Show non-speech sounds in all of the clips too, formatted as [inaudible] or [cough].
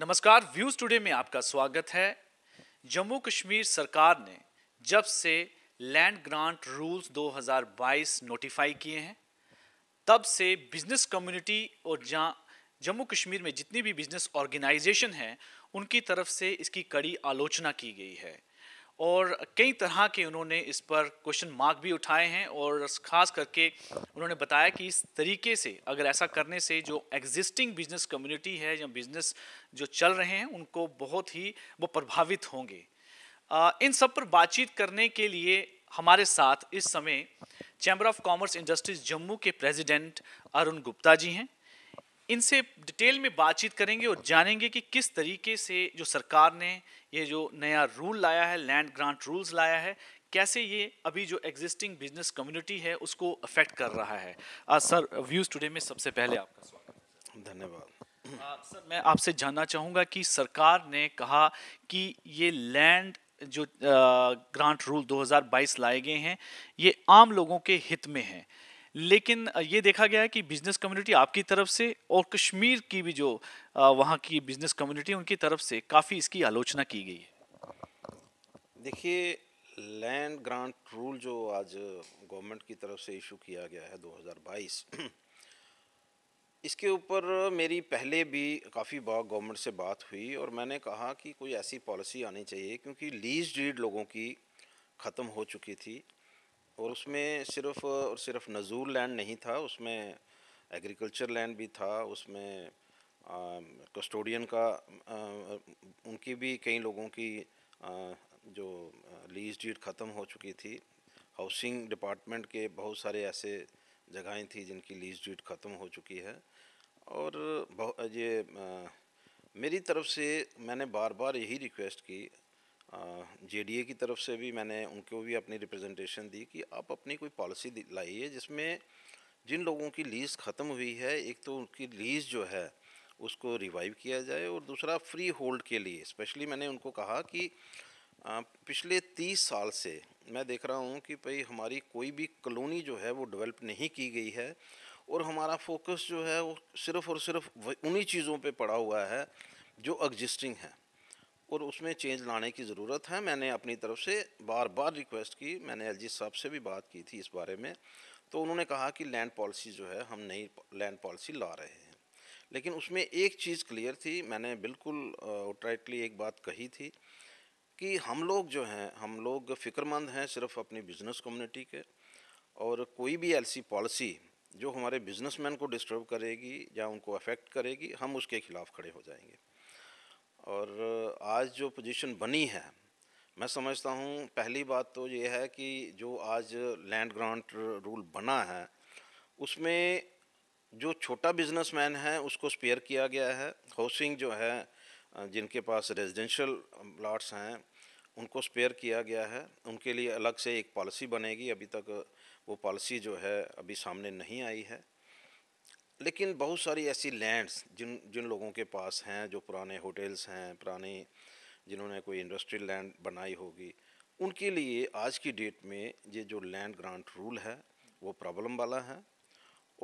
नमस्कार views today में आपका स्वागत है जम्मू कश्मीर सरकार ने जब से लैंड ग्रांट रूल्स 2022 नोटिफाई किए हैं तब से बिजनेस कम्युनिटी और जहाँ जम्मू कश्मीर में जितनी भी बिजनेस ऑर्गेनाइजेशन हैं उनकी तरफ से इसकी कड़ी आलोचना की गई है और कई तरह के उन्होंने इस पर क्वेश्चन मार्क भी उठाए हैं और ख़ास करके उन्होंने बताया कि इस तरीके से अगर ऐसा करने से जो एग्जिस्टिंग बिजनेस कम्युनिटी है या बिजनेस जो चल रहे हैं उनको बहुत ही वो प्रभावित होंगे इन सब पर बातचीत करने के लिए हमारे साथ इस समय chamber of commerce industries Jammu के प्रेसिडेंट अरुण गुप्ता जी हैं इनसे डिटेल में बातचीत करेंगे और जानेंगे कि किस तरीके से जो सरकार ने ये जो नया रूल लाया है लैंड ग्रांट रूल्स लाया है कैसे ये अभी जो एग्जिस्टिंग बिजनेस कम्युनिटी है उसको अफेक्ट कर रहा है आ, सर व्यूज़ टुडे में सबसे पहले आपका स्वागत धन्यवाद सर मैं आपसे जानना चाहूँगा कि सरकार ने कहा कि ये लैंड जो ग्रांट रूल 2022 लाए गए हैं ये आम लोगों के हित में हैं लेकिन ये देखा गया है कि बिजनेस कम्युनिटी आपकी तरफ से और कश्मीर की भी जो वहाँ की बिजनेस कम्युनिटी उनकी तरफ से काफ़ी इसकी आलोचना की गई है देखिए लैंड ग्रांट रूल जो आज गवर्नमेंट की तरफ से इशू किया गया है 2022 इसके ऊपर मेरी पहले भी काफ़ी बार गवर्नमेंट से बात हुई और मैंने कहा कि कोई ऐसी पॉलिसी आनी चाहिए क्योंकि लीज डीड लोगों की ख़त्म हो चुकी थी और उसमें सिर्फ और सिर्फ नजूर लैंड नहीं था उसमें एग्रीकल्चर लैंड भी था उसमें कस्टोडियन का आ, उनकी भी कई लोगों की आ, जो लीज डीड ख़त्म हो चुकी थी हाउसिंग डिपार्टमेंट के बहुत सारे ऐसे जगहें थी जिनकी लीज डीड ख़त्म हो चुकी है और ये आ, मेरी तरफ से मैंने बार बार यही रिक्वेस्ट की जेडीए की तरफ से भी मैंने उनको भी अपनी रिप्रेजेंटेशन दी कि आप अपनी कोई पॉलिसी लाइए जिसमें जिन लोगों की लीज़ ख़त्म हुई है एक तो उनकी लीज़ जो है उसको रिवाइव किया जाए और दूसरा फ्री होल्ड के लिए स्पेशली मैंने उनको कहा कि पिछले तीस साल से मैं देख रहा हूँ कि भाई हमारी कोई भी कलोनी जो है वो डेवलप नहीं की गई है और हमारा फोकस जो है वो सिर्फ़ और सिर्फ उन्हीं चीज़ों पे पड़ा हुआ है जो एग्जिस्टिंग है और उसमें चेंज लाने की ज़रूरत है मैंने अपनी तरफ से बार बार रिक्वेस्ट की मैंने जी साहब से भी बात की थी इस बारे में तो उन्होंने कहा कि लैंड पॉलिसी जो है हम नई लैंड पॉलिसी ला रहे हैं लेकिन उसमें एक चीज़ क्लियर थी मैंने बिल्कुल आउटराइटली एक बात कही थी कि हम लोग जो हैं हम लोग फ़िक्रमंद हैं सिर्फ अपनी बिज़नेस कम्युनिटी के और कोई भी ऐसी पॉलिसी जो हमारे बिजनेसमैन को डिस्टर्ब करेगी या उनको अफेक्ट करेगी हम उसके खिलाफ खड़े हो जाएंगे और आज जो पोजीशन बनी है मैं समझता हूँ पहली बात तो ये है कि जो आज लैंड ग्रांट रूल बना है उसमें जो छोटा बिजनेसमैन है उसको स्पेयर किया गया है हाउसिंग जो है जिनके पास रेजिडेंशियल प्लाट्स हैं उनको स्पेयर किया गया है उनके लिए अलग से एक पॉलिसी बनेगी अभी तक वो पॉलिसी जो है अभी सामने नहीं आई है लेकिन बहुत सारी ऐसी लैंड्स जिन जिन लोगों के पास हैं जो पुराने होटल्स हैं पुराने जिन्होंने कोई इंडस्ट्रियल लैंड बनाई होगी उनके लिए आज की डेट में ये जो लैंड ग्रांट रूल है वो प्रॉब्लम वाला है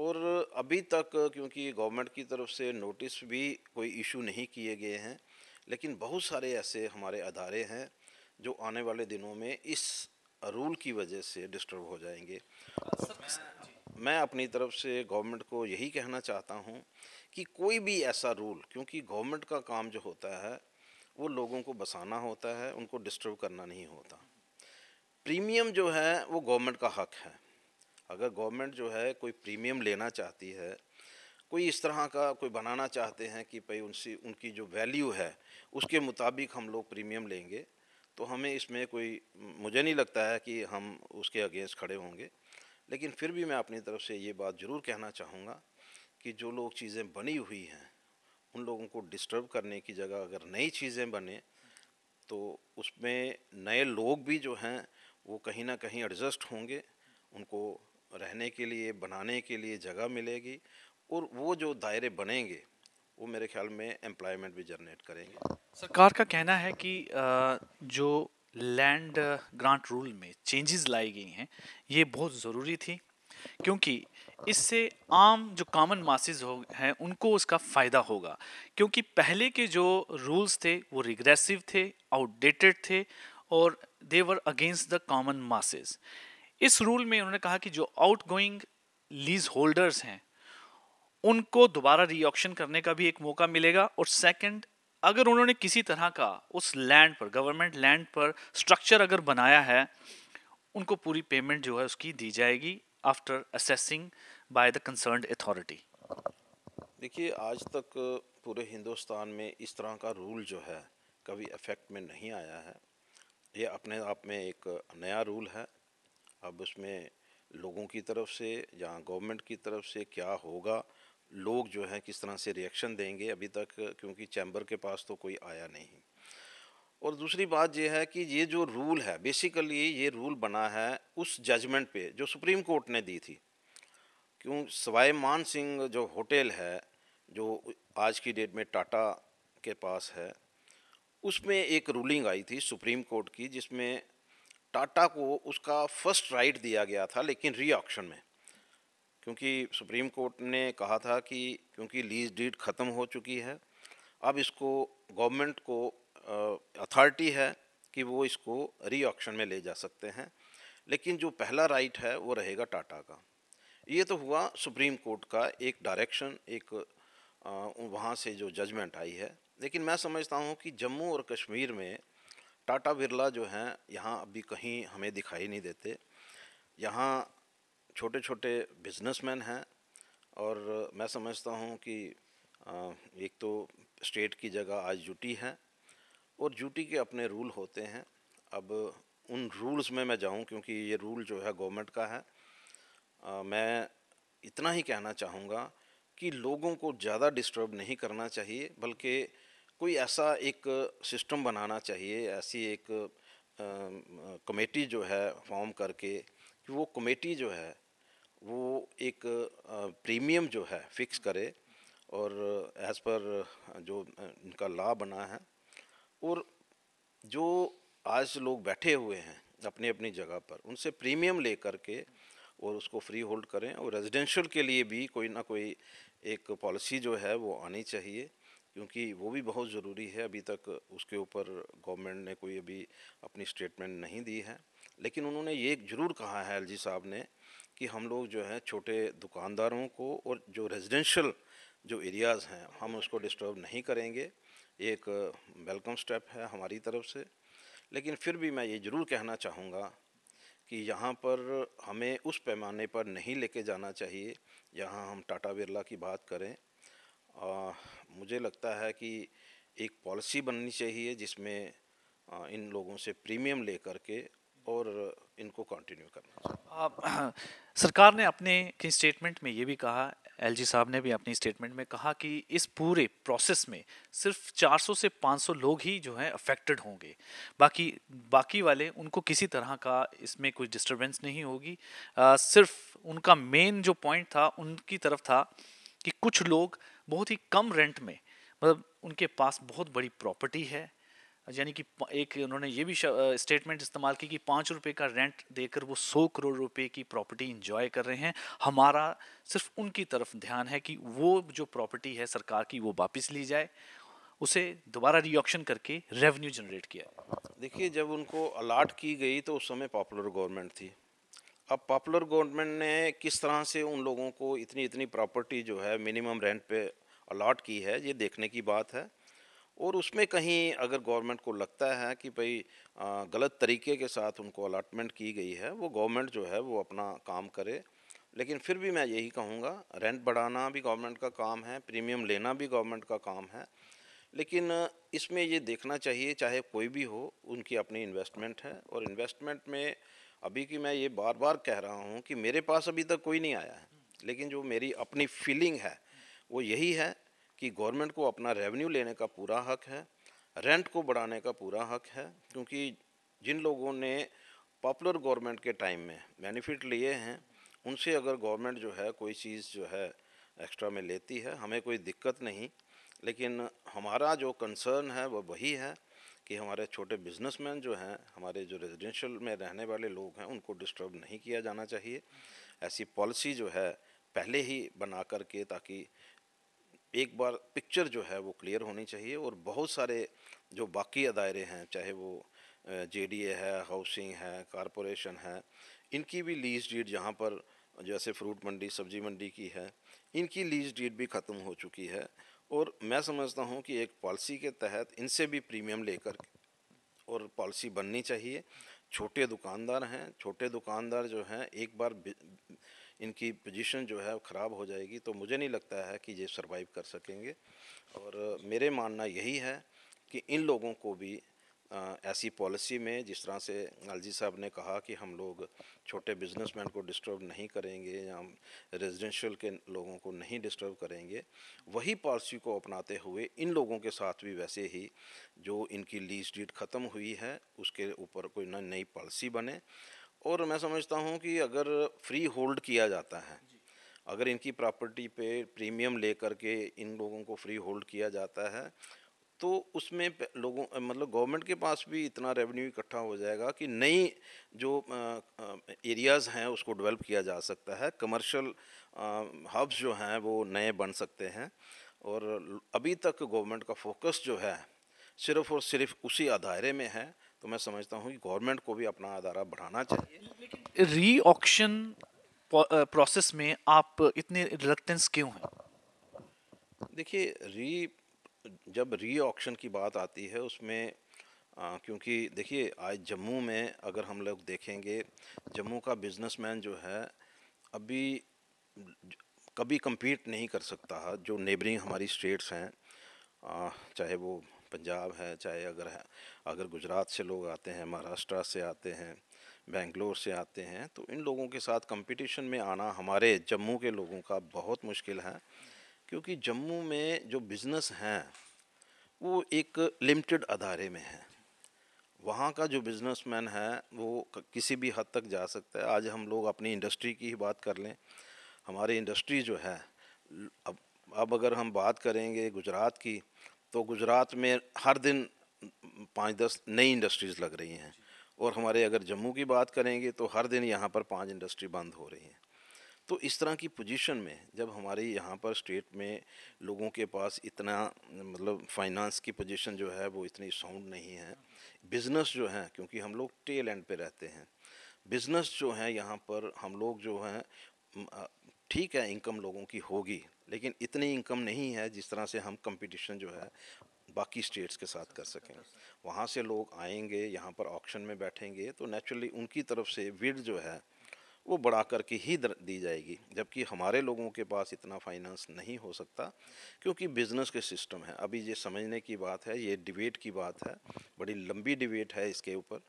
और अभी तक क्योंकि गवर्नमेंट की तरफ से नोटिस भी कोई इशू नहीं किए गए हैं लेकिन बहुत सारे ऐसे हमारे अदारे हैं जो आने वाले दिनों में इस रूल की वजह से डिस्टर्ब हो जाएंगे अच्छा, मैं अपनी तरफ से गवर्नमेंट को यही कहना चाहता हूँ कि कोई भी ऐसा रूल क्योंकि गवर्नमेंट का काम जो होता है वो लोगों को बसाना होता है उनको डिस्टर्ब करना नहीं होता प्रीमियम जो है वो गवर्नमेंट का हक है अगर गवर्नमेंट जो है कोई प्रीमियम लेना चाहती है कोई इस तरह का कोई बनाना चाहते हैं कि भाई उनसे उनकी जो वैल्यू है उसके मुताबिक हम लोग प्रीमियम लेंगे तो हमें इसमें कोई मुझे नहीं लगता है कि हम उसके अगेंस्ट खड़े होंगे लेकिन फिर भी मैं अपनी तरफ से ये बात ज़रूर कहना चाहूँगा कि जो लोग चीज़ें बनी हुई हैं उन लोगों को डिस्टर्ब करने की जगह अगर नई चीज़ें बने तो उसमें नए लोग भी जो हैं वो कहीं ना कहीं एडजस्ट होंगे उनको रहने के लिए बनाने के लिए जगह मिलेगी और वो जो दायरे बनेंगे वो मेरे ख्याल में एम्प्लॉयमेंट भी जनरेट करेंगे सरकार का कहना है कि जो लैंड ग्रांट रूल में चेंजेस लाई गई हैं ये बहुत ज़रूरी थी क्योंकि इससे आम जो कॉमन मासिस हो हैं उनको उसका फ़ायदा होगा क्योंकि पहले के जो रूल्स थे वो रिग्रेसिव थे आउटडेटेड थे और they were against the common masses इस रूल में उन्होंने कहा कि जो आउट गोइंग लीज होल्डर्स हैं उनको दोबारा रीऑक्शन करने का भी एक मौका मिलेगा और सेकंड अगर उन्होंने किसी तरह का उस लैंड पर गवर्नमेंट लैंड पर स्ट्रक्चर अगर बनाया है उनको पूरी पेमेंट जो है उसकी दी जाएगी after assessing by the concern authority देखिए आज तक पूरे हिंदुस्तान में इस तरह का रूल जो है कभी इफेक्ट में नहीं आया है ये अपने आप में एक नया रूल है अब उसमें लोगों की तरफ से या गवर्नमेंट की तरफ से क्या होगा लोग जो हैं किस तरह से रिएक्शन देंगे अभी तक क्योंकि चैम्बर के पास तो कोई आया नहीं और दूसरी बात यह है कि ये जो रूल है बेसिकली ये रूल बना है उस जजमेंट पे जो सुप्रीम कोर्ट ने दी थी क्यों सवाए मान सिंह जो होटल है जो आज की डेट में टाटा के पास है उसमें एक रूलिंग आई थी सुप्रीम कोर्ट की जिसमें टाटा को उसका फर्स्ट राइट दिया गया था लेकिन रीऑक्शन में क्योंकि सुप्रीम कोर्ट ने कहा था कि क्योंकि लीज डीड ख़त्म हो चुकी है अब इसको गवर्नमेंट को अथॉरिटी है कि वो इसको रीऑक्शन में ले जा सकते हैं लेकिन जो पहला राइट है वो रहेगा टाटा का ये तो हुआ सुप्रीम कोर्ट का एक डायरेक्शन एक वहाँ से जो जजमेंट आई है लेकिन मैं समझता हूँ कि जम्मू और कश्मीर में टाटा बिरला जो हैं यहाँ अभी कहीं हमें दिखाई नहीं देते यहाँ छोटे छोटे बिजनेसमैन हैं और मैं समझता हूँ कि एक तो स्टेट की जगह आज यूटी है और यूटी के अपने रूल होते हैं अब उन रूल्स में मैं जाऊँ क्योंकि ये रूल जो है गवर्नमेंट का है आ, मैं इतना ही कहना चाहूँगा कि लोगों को ज़्यादा डिस्टर्ब नहीं करना चाहिए बल्कि कोई ऐसा एक सिस्टम बनाना चाहिए ऐसी एक कमेटी जो है फॉर्म करके कि वो कमेटी जो है वो एक प्रीमियम जो है फिक्स करे और एज़ पर जो इनका ला बना है और जो आज लोग बैठे हुए हैं अपनी अपनी जगह पर उनसे प्रीमियम ले करके और उसको फ्री होल्ड करें और रेजिडेंशियल के लिए भी कोई ना कोई एक पॉलिसी जो है वो आनी चाहिए क्योंकि वो भी बहुत ज़रूरी है अभी तक उसके ऊपर गवर्नमेंट ने कोई अभी अपनी स्टेटमेंट नहीं दी है लेकिन उन्होंने ये ज़रूर कहा है जी साहब ने कि हम लोग जो है छोटे दुकानदारों को और जो रेजिडेंशल जो एरियाज़ हैं हम उसको डिस्टर्ब नहीं करेंगे एक वेलकम स्टेप है हमारी तरफ से लेकिन फिर भी मैं ये ज़रूर कहना चाहूँगा कि यहाँ पर हमें उस पैमाने पर नहीं लेके जाना चाहिए यहाँ हम टाटा बिरला की बात करें आ, मुझे लगता है कि एक पॉलिसी बननी चाहिए जिसमें आ, इन लोगों से प्रीमियम ले करके और इनको कंटिन्यू करना आप, सरकार ने अपने स्टेटमेंट में ये भी कहा एलजी साहब ने भी अपनी स्टेटमेंट में कहा कि इस पूरे प्रोसेस में सिर्फ 400 से 500 लोग ही जो हैं अफेक्टेड होंगे बाकी बाकी वाले उनको किसी तरह का इसमें कुछ डिस्टरबेंस नहीं होगी आ, सिर्फ उनका मेन जो पॉइंट था उनकी तरफ था कि कुछ लोग बहुत ही कम रेंट में मतलब उनके पास बहुत बड़ी प्रॉपर्टी है यानी कि एक उन्होंने ये भी स्टेटमेंट इस्तेमाल की कि पाँच रुपये का रेंट देकर वो सौ करोड़ रुपए की प्रॉपर्टी इंजॉय कर रहे हैं हमारा सिर्फ उनकी तरफ ध्यान है कि वो जो प्रॉपर्टी है सरकार की वो वापस ली जाए उसे दोबारा रिएक्शन करके रेवेन्यू जनरेट किया देखिए जब उनको अलाट की गई तो उस समय पॉपुलर गवर्नमेंट थी अब पॉपुलर गवर्नमेंट ने किस तरह से उन लोगों को इतनी इतनी प्रॉपर्टी जो है मिनिमम रेंट पे अलाट की है ये देखने की बात है और उसमें कहीं अगर गवर्नमेंट को लगता है कि भाई गलत तरीके के साथ उनको अलाटमेंट की गई है वो गवर्नमेंट जो है वो अपना काम करे लेकिन फिर भी मैं यही कहूँगा रेंट बढ़ाना भी गवर्नमेंट का काम है प्रीमियम लेना भी गवर्नमेंट का काम है लेकिन इसमें ये देखना चाहिए चाहे कोई भी हो उनकी अपनी इन्वेस्टमेंट है और इन्वेस्टमेंट में अभी की मैं ये बार बार कह रहा हूँ कि मेरे पास अभी तक कोई नहीं आया है लेकिन जो मेरी अपनी फीलिंग है वो यही है कि गवर्नमेंट को अपना रेवेन्यू लेने का पूरा हक है रेंट को बढ़ाने का पूरा हक है क्योंकि जिन लोगों ने पॉपुलर गवर्नमेंट के टाइम में बेनिफिट लिए हैं उनसे अगर गवर्नमेंट जो है कोई चीज़ जो है एक्स्ट्रा में लेती है हमें कोई दिक्कत नहीं लेकिन हमारा जो कंसर्न है वह वही है कि हमारे छोटे बिजनेसमैन जो हैं हमारे जो रेजिडेंशियल में रहने वाले लोग हैं उनको डिस्टर्ब नहीं किया जाना चाहिए ऐसी पॉलिसी जो है पहले ही बना करके ताकि एक बार पिक्चर जो है वो क्लियर होनी चाहिए और बहुत सारे जो बाकी अदायरे हैं चाहे वो जे है हाउसिंग है कॉरपोरेशन है इनकी भी लीज डीड जहाँ पर जैसे फ्रूट मंडी सब्जी मंडी की है इनकी लीज डीड भी ख़त्म हो चुकी है और मैं समझता हूँ कि एक पॉलिसी के तहत इनसे भी प्रीमियम लेकर और पॉलिसी बननी चाहिए छोटे दुकानदार हैं छोटे दुकानदार जो हैं एक बार इनकी पोजीशन जो है ख़राब हो जाएगी तो मुझे नहीं लगता है कि ये सरवाइव कर सकेंगे और मेरे मानना यही है कि इन लोगों को भी आ, ऐसी पॉलिसी में जिस तरह से अलजी साहब ने कहा कि हम लोग छोटे बिजनेसमैन को डिस्टर्ब नहीं करेंगे या हम रेजिडेंशल के लोगों को नहीं डिस्टर्ब करेंगे वही पॉलिसी को अपनाते हुए इन लोगों के साथ भी वैसे ही जो इनकी लीज डीट ख़त्म हुई है उसके ऊपर कोई नई पॉलिसी बने और मैं समझता हूँ कि अगर फ्री होल्ड किया जाता है अगर इनकी प्रॉपर्टी पे प्रीमियम ले करके इन लोगों को फ्री होल्ड किया जाता है तो उसमें लोगों मतलब गवर्नमेंट के पास भी इतना रेवेन्यू इकट्ठा हो जाएगा कि नई जो एरियाज़ हैं उसको डेवलप किया जा सकता है कमर्शियल हब्स जो हैं वो नए बन सकते हैं और अभी तक गवर्नमेंट का फोकस जो है सिर्फ़ और सिर्फ उसी अधारे में है तो मैं समझता हूँ कि गवर्नमेंट को भी अपना अदारा बढ़ाना चाहिए री ऑक्शन प्रोसेस में आप इतने रिलक्टेंस क्यों हैं देखिए री जब री ऑक्शन की बात आती है उसमें आ, क्योंकि देखिए आज जम्मू में अगर हम लोग देखेंगे जम्मू का बिजनेसमैन जो है अभी कभी कम्पीट नहीं कर सकता जो नेबरिंग हमारी स्टेट्स हैं चाहे वो पंजाब है चाहे अगर है अगर गुजरात से लोग आते हैं महाराष्ट्र से आते हैं बेंगलोर से आते हैं तो इन लोगों के साथ कंपटीशन में आना हमारे जम्मू के लोगों का बहुत मुश्किल है क्योंकि जम्मू में जो बिज़नेस हैं वो एक लिमिटेड अदारे में है वहाँ का जो बिजनेसमैन है वो किसी भी हद तक जा सकता है आज हम लोग अपनी इंडस्ट्री की ही बात कर लें हमारी इंडस्ट्री जो है अब अब अगर हम बात करेंगे गुजरात की तो गुजरात में हर दिन पाँच दस नई इंडस्ट्रीज़ लग रही हैं और हमारे अगर जम्मू की बात करेंगे तो हर दिन यहाँ पर पांच इंडस्ट्री बंद हो रही हैं तो इस तरह की पोजीशन में जब हमारे यहाँ पर स्टेट में लोगों के पास इतना मतलब फाइनेंस की पोजीशन जो है वो इतनी साउंड नहीं है बिज़नेस जो है क्योंकि हम लोग टेल एंड पे रहते हैं बिज़नेस जो है यहाँ पर हम लोग जो हैं ठीक है इनकम लोगों की होगी लेकिन इतनी इनकम नहीं है जिस तरह से हम कंपटीशन जो है बाकी स्टेट्स के साथ कर सकें वहाँ से लोग आएंगे यहाँ पर ऑक्शन में बैठेंगे तो नेचुरली उनकी तरफ से विड जो है वो बढ़ा करके ही दी जाएगी जबकि हमारे लोगों के पास इतना फाइनेंस नहीं हो सकता क्योंकि बिजनेस के सिस्टम है अभी ये समझने की बात है ये डिबेट की बात है बड़ी लंबी डिबेट है इसके ऊपर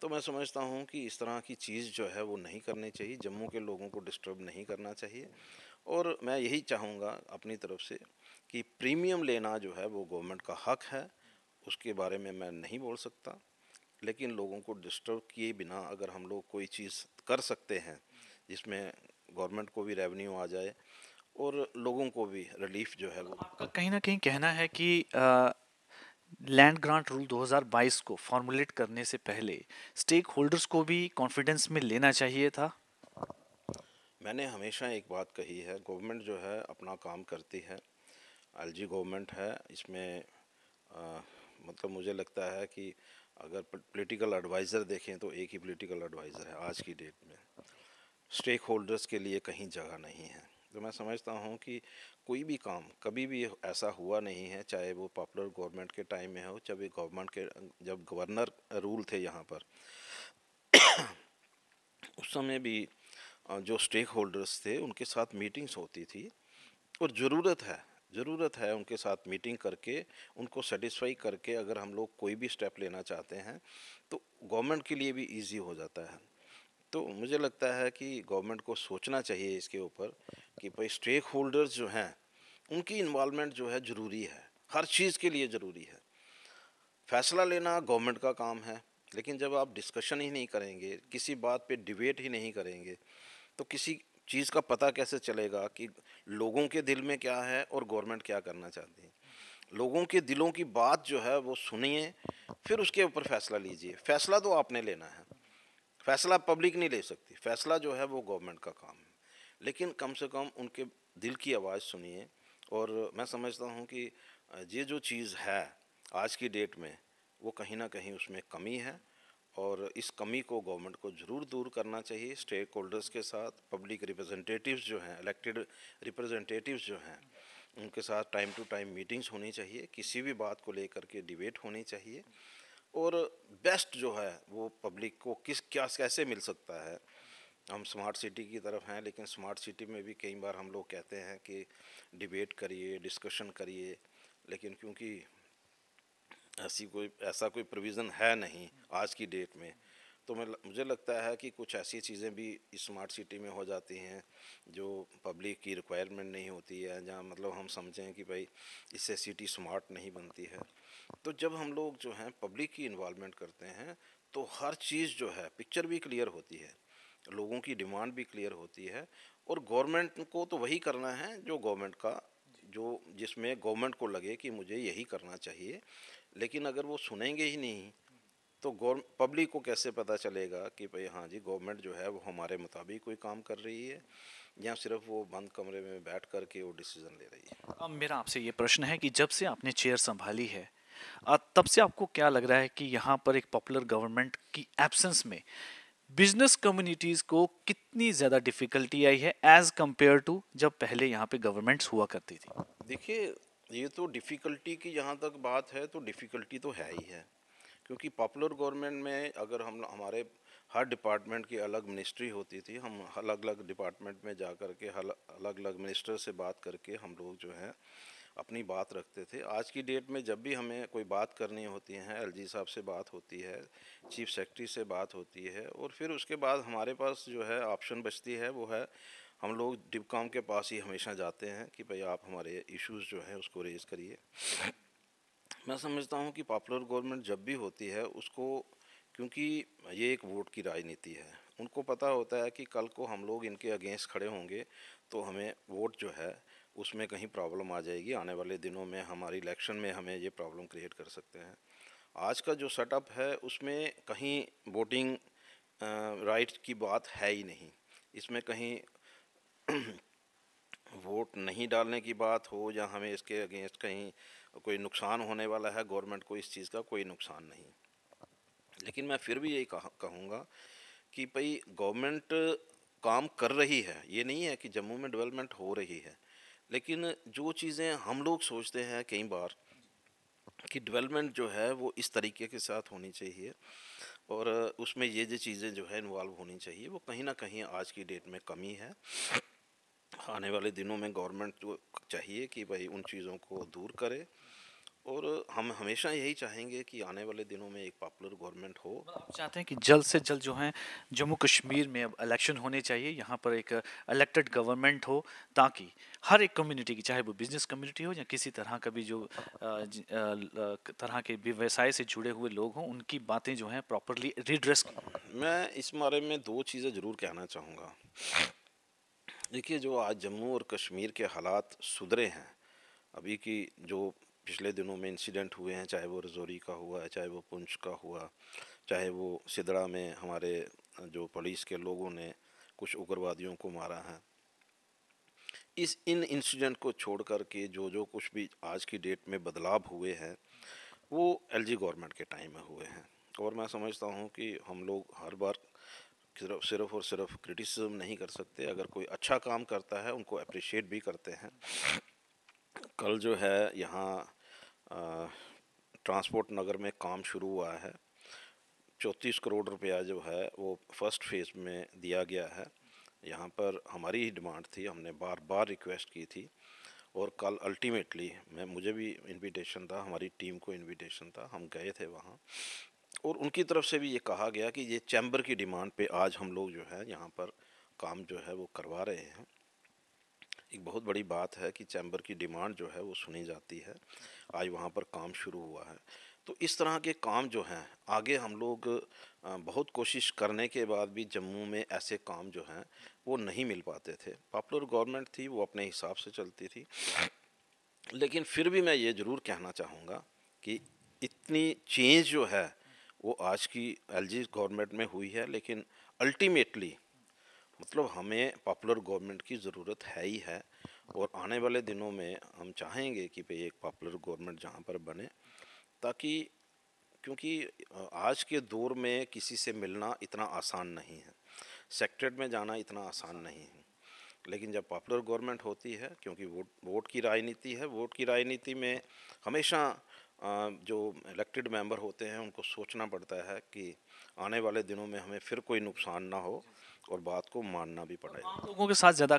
तो मैं समझता हूँ कि इस तरह की चीज़ जो है वो नहीं करनी चाहिए जम्मू के लोगों को डिस्टर्ब नहीं करना चाहिए और मैं यही चाहूँगा अपनी तरफ से कि प्रीमियम लेना जो है वो गवर्नमेंट का हक है उसके बारे में मैं नहीं बोल सकता लेकिन लोगों को डिस्टर्ब किए बिना अगर हम लोग कोई चीज़ कर सकते हैं जिसमें गवर्नमेंट को भी रेवेन्यू आ जाए और लोगों को भी रिलीफ जो है वो तो आपका कहीं ना कहीं कहना है कि लैंड ग्रांट रूल 2022 को फॉर्मुलेट करने से पहले स्टेक होल्डर्स को भी कॉन्फिडेंस में लेना चाहिए था मैंने हमेशा एक बात कही है गवर्नमेंट जो है अपना काम करती है एलजी गवर्नमेंट है इसमें आ, मतलब मुझे लगता है कि अगर पॉलिटिकल एडवाइज़र देखें तो एक ही पॉलिटिकल एडवाइज़र है आज की डेट में स्टेक होल्डर्स के लिए कहीं जगह नहीं है तो मैं समझता हूँ कि कोई भी काम कभी भी ऐसा हुआ नहीं है चाहे वो पॉपुलर गवर्नमेंट के टाइम में हो चाहे गवर्नमेंट के जब गवर्नर रूल थे यहाँ पर [coughs] उस समय भी जो स्टेक होल्डर्स थे उनके साथ मीटिंग्स होती थी और ज़रूरत है ज़रूरत है उनके साथ मीटिंग करके उनको सेटिस्फाई करके अगर हम लोग कोई भी स्टेप लेना चाहते हैं तो गवर्नमेंट के लिए भी इजी हो जाता है तो मुझे लगता है कि गवर्नमेंट को सोचना चाहिए इसके ऊपर कि भाई स्टेक होल्डर्स जो हैं उनकी इन्वॉलमेंट जो है ज़रूरी है हर चीज़ के लिए ज़रूरी है फैसला लेना गवर्नमेंट का काम है लेकिन जब आप डिस्कशन ही नहीं करेंगे किसी बात पे डिबेट ही नहीं करेंगे तो किसी चीज़ का पता कैसे चलेगा कि लोगों के दिल में क्या है और गवर्नमेंट क्या करना चाहती है लोगों के दिलों की बात जो है वो सुनिए फिर उसके ऊपर फैसला लीजिए फैसला तो आपने लेना है फैसला पब्लिक नहीं ले सकती फैसला जो है वो गवर्नमेंट का काम है लेकिन कम से कम उनके दिल की आवाज़ सुनिए और मैं समझता हूँ कि ये जो चीज़ है आज की डेट में वो कहीं ना कहीं उसमें कमी है और इस कमी को गवर्नमेंट को ज़रूर दूर करना चाहिए स्टेक होल्डर्स के साथ पब्लिक रिप्रेजेंटेटिव्स जो हैं इलेक्टेड रिप्रेजेंटेटिव्स जो हैं उनके साथ टाइम टू टाइम मीटिंग्स होनी चाहिए किसी भी बात को लेकर के डिबेट होनी चाहिए और बेस्ट जो है वो पब्लिक को किस क्या कैसे मिल सकता है हम स्मार्ट सिटी की तरफ हैं लेकिन स्मार्ट सिटी में भी कई बार हम लोग कहते हैं कि डिबेट करिए डिस्कशन करिए लेकिन क्योंकि ऐसी कोई ऐसा कोई प्रोविज़न है नहीं आज की डेट में तो मैं मुझे लगता है कि कुछ ऐसी चीज़ें भी स्मार्ट सिटी में हो जाती हैं जो पब्लिक की रिक्वायरमेंट नहीं होती है जहाँ मतलब हम समझें कि भाई इससे सिटी स्मार्ट नहीं बनती है तो जब हम लोग जो हैं पब्लिक की इन्वॉलमेंट करते हैं तो हर चीज़ जो है पिक्चर भी क्लियर होती है लोगों की डिमांड भी क्लियर होती है और गवर्नमेंट को तो वही करना है जो गवर्नमेंट का जो जिसमें गवर्नमेंट को लगे कि मुझे यही करना चाहिए लेकिन अगर वो सुनेंगे ही नहीं तो गौर पब्लिक को कैसे पता चलेगा कि भाई हाँ जी गवर्नमेंट जो है वो हमारे मुताबिक कोई काम कर रही है या सिर्फ वो बंद कमरे में बैठ कर के वो डिसीजन ले रही है अब मेरा आपसे ये प्रश्न है कि जब से आपने चेयर संभाली है तब से आपको क्या लग रहा है कि यहाँ पर एक पॉपुलर गवर्नमेंट की एब्सेंस में बिजनेस कम्युनिटीज़ को कितनी ज़्यादा डिफ़िकल्टी आई है एज़ कम्पेयर टू जब पहले यहाँ पे गवर्नमेंट्स हुआ करती थी देखिए ये तो डिफ़िकल्टी की जहाँ तक बात है तो डिफ़िकल्टी तो है ही है क्योंकि पॉपुलर गवर्नमेंट में अगर हम हमारे हर डिपार्टमेंट की अलग मिनिस्ट्री होती थी हम अलग अलग डिपार्टमेंट में जा कर के अलग अलग मिनिस्टर से बात करके हम लोग जो हैं अपनी बात रखते थे आज की डेट में जब भी हमें कोई बात करनी होती है एल साहब से बात होती है चीफ सेक्रेटरी से बात होती है और फिर उसके बाद हमारे पास जो है ऑप्शन बचती है वो है हम लोग डिपकॉम के पास ही हमेशा जाते हैं कि भाई आप हमारे इश्यूज़ जो हैं उसको रेज़ करिए मैं समझता हूँ कि पॉपुलर गवर्नमेंट जब भी होती है उसको क्योंकि ये एक वोट की राजनीति है उनको पता होता है कि कल को हम लोग इनके अगेंस्ट खड़े होंगे तो हमें वोट जो है उसमें कहीं प्रॉब्लम आ जाएगी आने वाले दिनों में हमारी इलेक्शन में हमें ये प्रॉब्लम क्रिएट कर सकते हैं आज का जो सेटअप है उसमें कहीं वोटिंग राइट की बात है ही नहीं इसमें कहीं [clears throat] वोट नहीं डालने की बात हो या हमें इसके अगेंस्ट कहीं कोई नुकसान होने वाला है गवर्नमेंट को इस चीज़ का कोई नुकसान नहीं लेकिन मैं फिर भी यही कहूँगा कि भाई गवर्नमेंट काम कर रही है ये नहीं है कि जम्मू में डेवलपमेंट हो रही है लेकिन जो चीज़ें हम लोग सोचते हैं कई बार कि डेवलपमेंट जो है वो इस तरीके के साथ होनी चाहिए और उसमें ये जो चीज़ें जो है इन्वॉल्व होनी चाहिए वो कहीं ना कहीं आज की डेट में कमी है आने वाले दिनों में गवर्नमेंट को चाहिए कि भाई उन चीज़ों को दूर करे और हम हमेशा यही चाहेंगे कि आने वाले दिनों में एक पॉपुलर गवर्नमेंट हो आप चाहते हैं कि जल्द से जल्द जो है जम्मू कश्मीर में अब इलेक्शन होने चाहिए यहाँ पर एक इलेक्टेड गवर्नमेंट हो ताकि हर एक कम्युनिटी की चाहे वो बिजनेस कम्युनिटी हो या किसी तरह का भी जो तरह के व्यवसाय से जुड़े हुए लोग हों उनकी बातें जो हैं प्रॉपरली रिड्रेस मैं इस बारे में दो चीज़ें ज़रूर कहना चाहूँगा देखिए जो आज जम्मू और कश्मीर के हालात सुधरे हैं अभी की जो पिछले दिनों में इंसिडेंट हुए हैं चाहे वो रजौरी का हुआ है चाहे वो पुंछ का हुआ चाहे वो सिदड़ा में हमारे जो पुलिस के लोगों ने कुछ उग्रवादियों को मारा है इस इन इंसिडेंट को छोड़ कर के जो जो कुछ भी आज की डेट में बदलाव हुए हैं वो एलजी गवर्नमेंट के टाइम में हुए हैं और मैं समझता हूँ कि हम लोग हर बार सिर्फ सिर्फ और सिर्फ क्रिटिसिज्म नहीं कर सकते अगर कोई अच्छा काम करता है उनको अप्रिशिएट भी करते हैं कल जो है यहाँ ट्रांसपोर्ट नगर में काम शुरू हुआ है चौंतीस करोड़ रुपया जो है वो फर्स्ट फेज़ में दिया गया है यहाँ पर हमारी ही डिमांड थी हमने बार बार रिक्वेस्ट की थी और कल अल्टीमेटली मैं मुझे भी इनविटेशन था हमारी टीम को इनविटेशन था हम गए थे वहाँ और उनकी तरफ से भी ये कहा गया कि ये चैम्बर की डिमांड पे आज हम लोग जो है यहाँ पर काम जो है वो करवा रहे हैं एक बहुत बड़ी बात है कि चैम्बर की डिमांड जो है वो सुनी जाती है आज वहाँ पर काम शुरू हुआ है तो इस तरह के काम जो हैं आगे हम लोग बहुत कोशिश करने के बाद भी जम्मू में ऐसे काम जो हैं वो नहीं मिल पाते थे पॉपुलर गवर्नमेंट थी वो अपने हिसाब से चलती थी लेकिन फिर भी मैं ये ज़रूर कहना चाहूँगा कि इतनी चेंज जो है वो आज की एलजी गवर्नमेंट में हुई है लेकिन अल्टीमेटली मतलब हमें पॉपुलर गवर्नमेंट की ज़रूरत है ही है और आने वाले दिनों में हम चाहेंगे कि भाई एक पॉपुलर गवर्नमेंट जहाँ पर बने ताकि क्योंकि आज के दौर में किसी से मिलना इतना आसान नहीं है सेक्ट्रेट में जाना इतना आसान नहीं है लेकिन जब पॉपुलर गवर्नमेंट होती है क्योंकि वोट वोट की राजनीति है वोट की राजनीति में हमेशा जो इलेक्टेड मेंबर होते हैं उनको सोचना पड़ता है कि आने वाले दिनों में हमें फिर कोई नुकसान ना हो और बात को मानना भी पड़ेगा लोगों के साथ ज़्यादा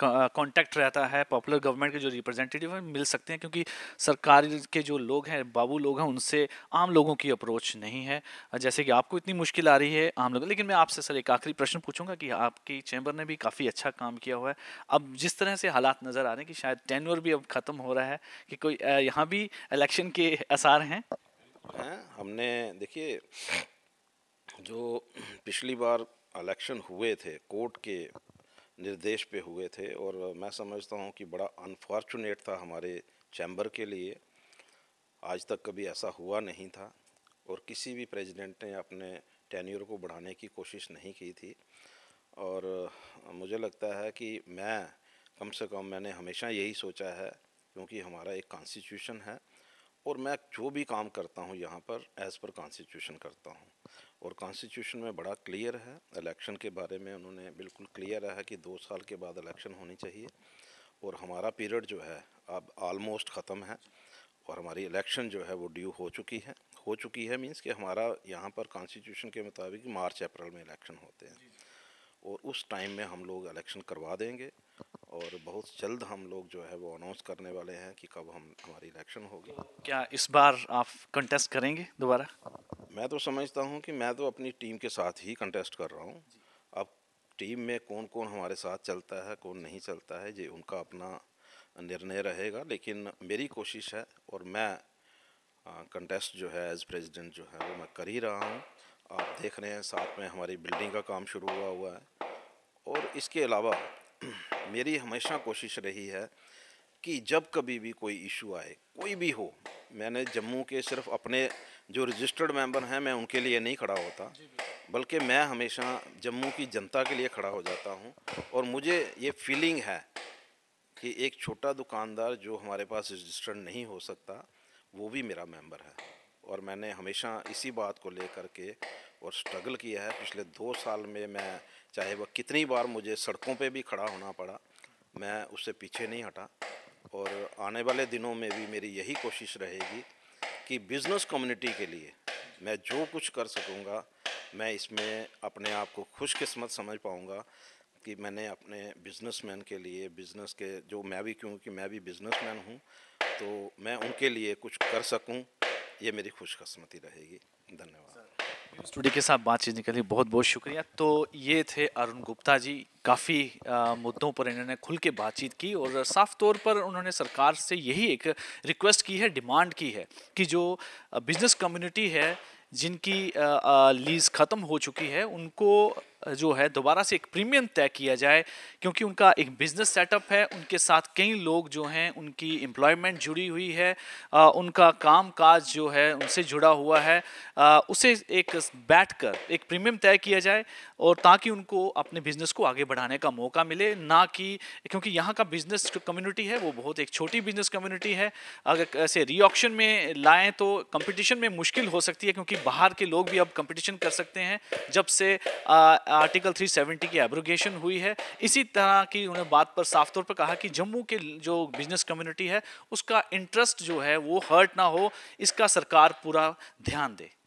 कांटेक्ट रहता है पॉपुलर गवर्नमेंट के जो रिप्रेजेंटेटिव हैं मिल सकते हैं क्योंकि सरकार के जो लोग हैं बाबू लोग हैं उनसे आम लोगों की अप्रोच नहीं है जैसे कि आपको इतनी मुश्किल आ रही है आम लोग लेकिन मैं आपसे सर एक आखिरी प्रश्न पूछूंगा कि आपकी चैम्बर ने भी काफ़ी अच्छा काम किया हुआ है अब जिस तरह से हालात नज़र आ रहे हैं कि शायद टेनवर भी अब ख़त्म हो रहा है कि कोई यहाँ भी इलेक्शन के आसार हैं हमने देखिए जो पिछली बार इलेक्शन हुए थे कोर्ट के निर्देश पे हुए थे और मैं समझता हूँ कि बड़ा अनफॉर्चुनेट था हमारे चैम्बर के लिए आज तक कभी ऐसा हुआ नहीं था और किसी भी प्रेसिडेंट ने अपने टेन्यूर को बढ़ाने की कोशिश नहीं की थी और मुझे लगता है कि मैं कम से कम मैंने हमेशा यही सोचा है क्योंकि हमारा एक कॉन्स्टिट्यूशन है और मैं जो भी काम करता हूँ यहाँ पर एज़ पर कॉन्स्टिट्यूशन करता हूँ और कॉन्स्टिट्यूशन में बड़ा क्लियर है इलेक्शन के बारे में उन्होंने बिल्कुल क्लियर है कि दो साल के बाद इलेक्शन होनी चाहिए और हमारा पीरियड जो है अब आलमोस्ट ख़त्म है और हमारी इलेक्शन जो है वो ड्यू हो चुकी है हो चुकी है मींस कि हमारा यहाँ पर कॉन्स्टिट्यूशन के मुताबिक मार्च अप्रैल में इलेक्शन होते हैं और उस टाइम में हम लोग इलेक्शन करवा देंगे और बहुत जल्द हम लोग जो है वो अनाउंस करने वाले हैं कि कब हम हमारी इलेक्शन होगी क्या इस बार आप कंटेस्ट करेंगे दोबारा मैं तो समझता हूँ कि मैं तो अपनी टीम के साथ ही कंटेस्ट कर रहा हूँ अब टीम में कौन कौन हमारे साथ चलता है कौन नहीं चलता है ये उनका अपना निर्णय रहेगा लेकिन मेरी कोशिश है और मैं कंटेस्ट जो है एज प्रेसिडेंट जो है वो मैं कर ही रहा हूँ आप देख रहे हैं साथ में हमारी बिल्डिंग का काम शुरू हुआ हुआ है और इसके अलावा [clears throat] मेरी हमेशा कोशिश रही है कि जब कभी भी कोई इशू आए कोई भी हो मैंने जम्मू के सिर्फ अपने जो रजिस्टर्ड मेंबर हैं मैं उनके लिए नहीं खड़ा होता बल्कि मैं हमेशा जम्मू की जनता के लिए खड़ा हो जाता हूँ और मुझे ये फीलिंग है कि एक छोटा दुकानदार जो हमारे पास रजिस्टर्ड नहीं हो सकता वो भी मेरा मेंबर है और मैंने हमेशा इसी बात को लेकर के और स्ट्रगल किया है पिछले दो साल में मैं चाहे वह कितनी बार मुझे सड़कों पर भी खड़ा होना पड़ा मैं उससे पीछे नहीं हटा और आने वाले दिनों में भी मेरी यही कोशिश रहेगी कि बिज़नेस कम्युनिटी के लिए मैं जो कुछ कर सकूँगा मैं इसमें अपने आप को खुशकिस्मत समझ पाऊँगा कि मैंने अपने बिजनेसमैन के लिए बिजनेस के जो मैं भी क्योंकि मैं भी बिजनेसमैन हूँ तो मैं उनके लिए कुछ कर सकूँ ये मेरी खुशकस्मती रहेगी धन्यवाद स्टूडियो के साथ बातचीत लिए बहुत बहुत शुक्रिया तो ये थे अरुण गुप्ता जी काफ़ी मुद्दों पर इन्होंने खुल के बातचीत की और साफ तौर पर उन्होंने सरकार से यही एक रिक्वेस्ट की है डिमांड की है कि जो बिजनेस कम्युनिटी है जिनकी लीज़ ख़त्म हो चुकी है उनको जो है दोबारा से एक प्रीमियम तय किया जाए क्योंकि उनका एक बिजनेस सेटअप है उनके साथ कई लोग जो हैं उनकी एम्प्लॉयमेंट जुड़ी हुई है आ, उनका काम काज जो है उनसे जुड़ा हुआ है आ, उसे एक बैठ कर एक प्रीमियम तय किया जाए और ताकि उनको अपने बिजनेस को आगे बढ़ाने का मौका मिले ना कि क्योंकि यहाँ का बिजनेस कम्युनिटी है वो बहुत एक छोटी बिजनेस कम्युनिटी है अगर ऐसे रीऑक्शन में लाएँ तो कंपटीशन में मुश्किल हो सकती है क्योंकि बाहर के लोग भी अब कंपटीशन कर सकते हैं जब से आ, आर्टिकल 370 की एब्रोगेशन हुई है इसी तरह की उन्होंने बात पर साफ तौर पर कहा कि जम्मू के जो बिजनेस कम्युनिटी है उसका इंटरेस्ट जो है वो हर्ट ना हो इसका सरकार पूरा ध्यान दे